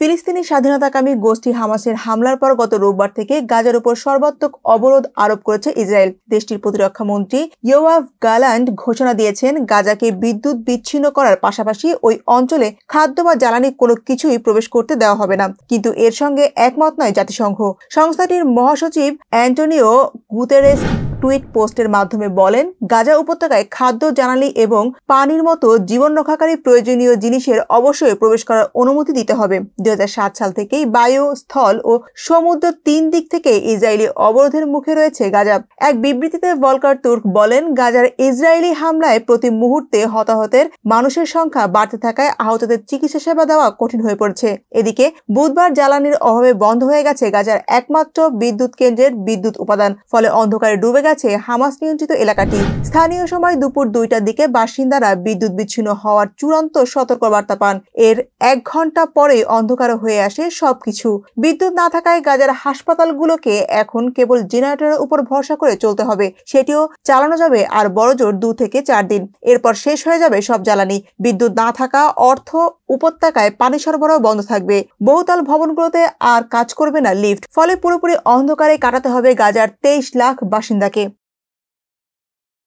ফিলিস্তিনি স্বাধীনতাকামী গোষ্ঠী হামাসের হামলার পর গত রোববার থেকে গাজার উপর সর্বাত্মক অবরোধ আরোপ করেছে ইসরায়েল দেশটির প্রতিরক্ষা মন্ত্রী ইয়োয়াফ গালান্ড ঘোষণা দিয়েছেন গাজাকে বিদ্যুৎ বিচ্ছিন্ন করার পাশাপাশি ওই অঞ্চলে খাদ্য বা জ্বালানি কোনো কিছুই প্রবেশ করতে দেওয়া হবে না কিন্তু এর সঙ্গে একমত নয় জাতিসংঘ সংস্থাটির মহাসচিব অ্যান্টনিও গুতেরেস টুইট পোস্টের মাধ্যমে বলেন গাজা উপত্যকায় খাদ্য জানালি এবং পানির মতো জীবন রক্ষাকারী প্রয়োজনীয় জিনিসের অবশ্যই প্রবেশ করার অনুমতি দিতে হবে দুই সাল থেকেই বায়ু স্থল ও সমুদ্র তিন দিক থেকে ইসরায়েলি অবরোধের মুখে রয়েছে গাজা এক বিবৃতিতে বলকার তুর্ক বলেন গাজার ইসরায়েলি হামলায় প্রতি মুহূর্তে হতাহতের মানুষের সংখ্যা বাড়তে থাকায় আহতদের চিকিৎসা সেবা দেওয়া কঠিন হয়ে পড়েছে এদিকে বুধবার জ্বালানির অভাবে বন্ধ হয়ে গেছে গাজার একমাত্র বিদ্যুৎ কেন্দ্রের বিদ্যুৎ উপাদান ফলে অন্ধকারে ডুবে গেছে হামাস নিয়ন্ত্রিত এলাকাটি স্থানীয় সময় দুপুর দুইটার দিকে বাসিন্দারা বিদ্যুৎ বিচ্ছিন্ন হওয়ার চূড়ান্ত সতর্ক বার্তা পান এর এক ঘন্টা পরে অন্ধকার হয়ে আসে সবকিছু বিদ্যুৎ না থাকায় গাজার হাসপাতালগুলোকে এখন কেবল জেনারেটরের উপর ভরসা করে চলতে হবে সেটিও চালানো যাবে আর বড় জোর দু থেকে চার দিন এরপর শেষ হয়ে যাবে সব জ্বালানি বিদ্যুৎ না থাকা অর্থ উপত্যকায় পানি সরবরাহ বন্ধ থাকবে বহুতল ভবনগুলোতে আর কাজ করবে না লিফট ফলে পুরোপুরি অন্ধকারে কাটাতে হবে গাজার তেইশ লাখ বাসিন্দাকে